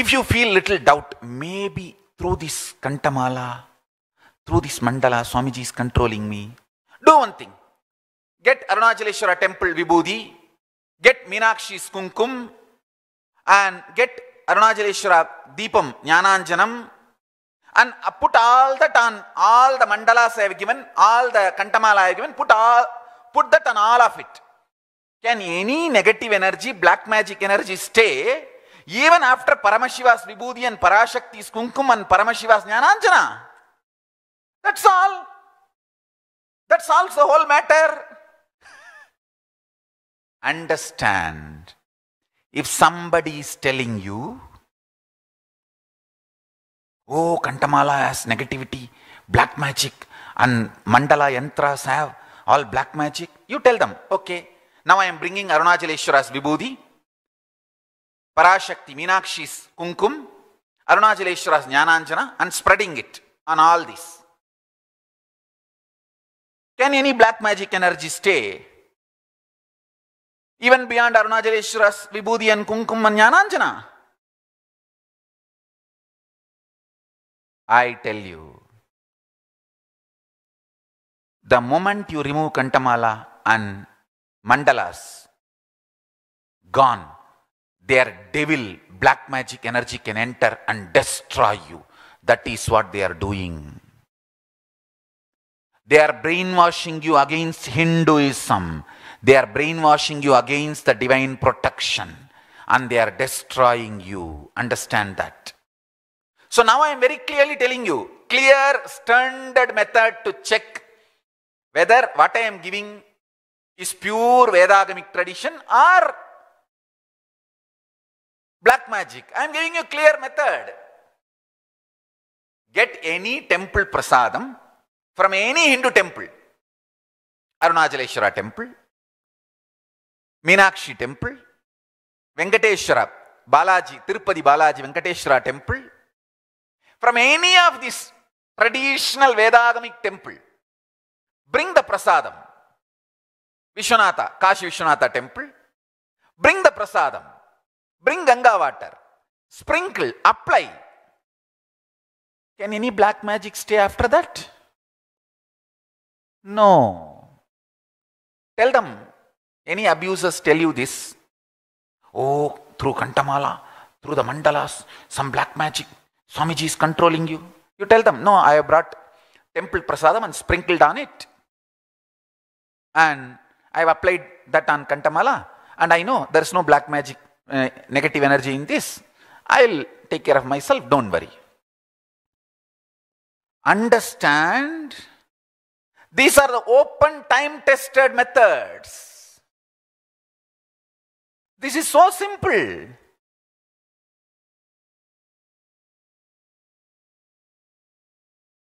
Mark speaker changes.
Speaker 1: If you feel little doubt, maybe through this Kantamala, through this Mandala, Swamiji is controlling me. Do one thing. Get Arunachaleshwara temple Vibhuti, get Meenakshi's Kunkum, and get Arunachaleshwara Deepam, Jnananjanam, and put all that on all the mandalas I have given, all the kantamala I have given, put all put that on all of it. Can any negative energy, black magic energy stay Even after Paramashiva's Vibhuti and Parashakti's Kunkum and Paramashiva's Jnananjana. That's all. That solves the whole matter. Understand. If somebody is telling you, oh, Kantamala has negativity, black magic, and Mandala Yantras have all black magic, you tell them, okay, now I am bringing Arunachaleshwara's Vibhuti Parashakti, Meenakshi's Kunkum, Arunachaleshwara's Jnananjana, and spreading it on all this
Speaker 2: Can any black magic energy stay? Even beyond Arunachaleshwara's Vibhuti and Kunkum and Jnananjana? I tell you, the
Speaker 1: moment you remove Kantamala and mandalas, gone. their devil, black magic energy can enter and destroy you. That is what they are doing. They are brainwashing you against Hinduism. They are brainwashing you against the divine protection. And they are destroying you. Understand that. So now I am very clearly telling you, clear standard method to check whether what I am giving is pure Vedagamic tradition or black magic. I am giving you clear method. Get any temple prasadam from any Hindu temple. Arunachaleshwara temple, Meenakshi temple, Venkateshwara, Balaji, Tirupati Balaji Venkateshwara temple. From any of this traditional Vedagamic temple, bring the prasadam. Vishwanatha, Kashi Vishwanatha temple, bring the prasadam. Bring Ganga water. Sprinkle, apply. Can any black magic stay after that? No. Tell them. Any abusers tell you this? Oh, through Kantamala, through the mandalas, some black magic, Swamiji is controlling you. You tell them, no, I have brought temple prasadam and sprinkled on it. And I have applied that on Kantamala. And I know there is no black magic uh, negative energy in this, I will take care of myself, don't worry. Understand, these are the
Speaker 2: open time tested methods. This is so simple.